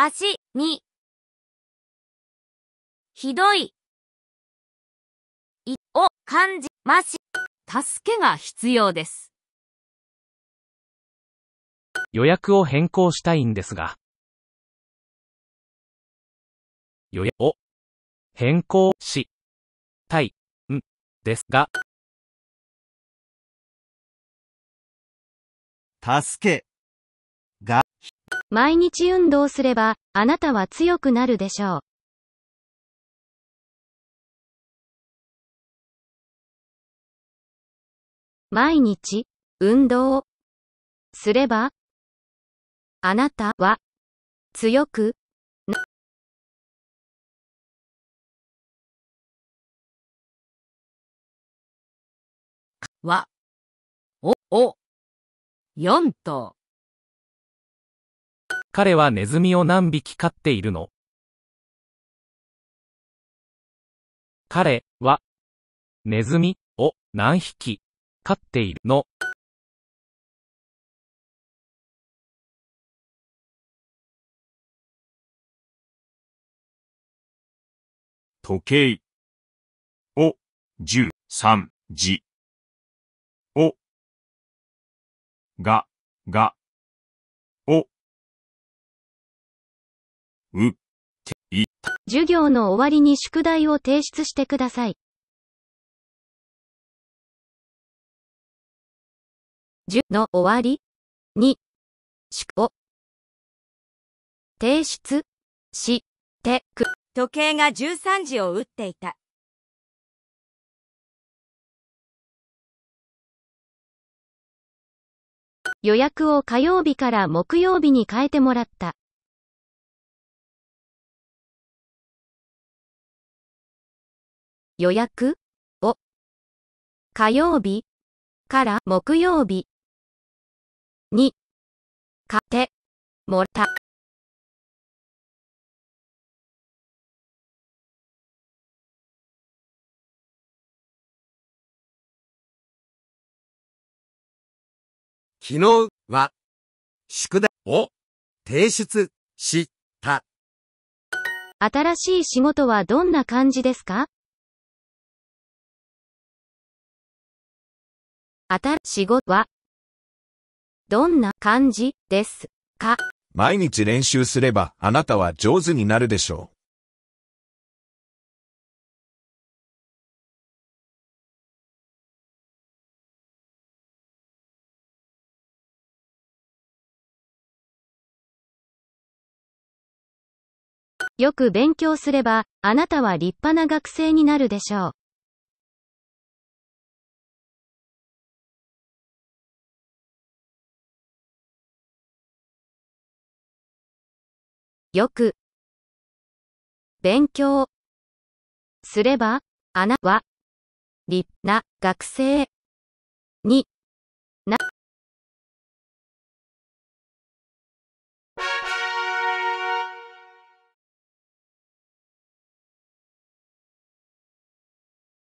足にひどいいを感じまし助けが必要です。予約を変更したいんですが。予約を変更したいんですが。助けが毎日運動すれば、あなたは強くなるでしょう。毎日、運動すれば、あなたは強くな。は、お、お、4頭。彼はネズミを何匹飼っているの彼はネズミを何匹飼っているの時計を13時をががう、て、い、授業の終わりに宿題を提出してください。授の終わりに、宿を、提出、し、て、く。時計が13時を打っていた。予約を火曜日から木曜日に変えてもらった。予約を火曜日から木曜日に買ってもらった。昨日は宿題を提出した。新しい仕事はどんな感じですかあたしごは、どんな感じですか毎日練習すればあなたは上手になるでしょう。よく勉強すれば、あなたは立派な学生になるでしょう。よく勉強すれば、あなは立な学生に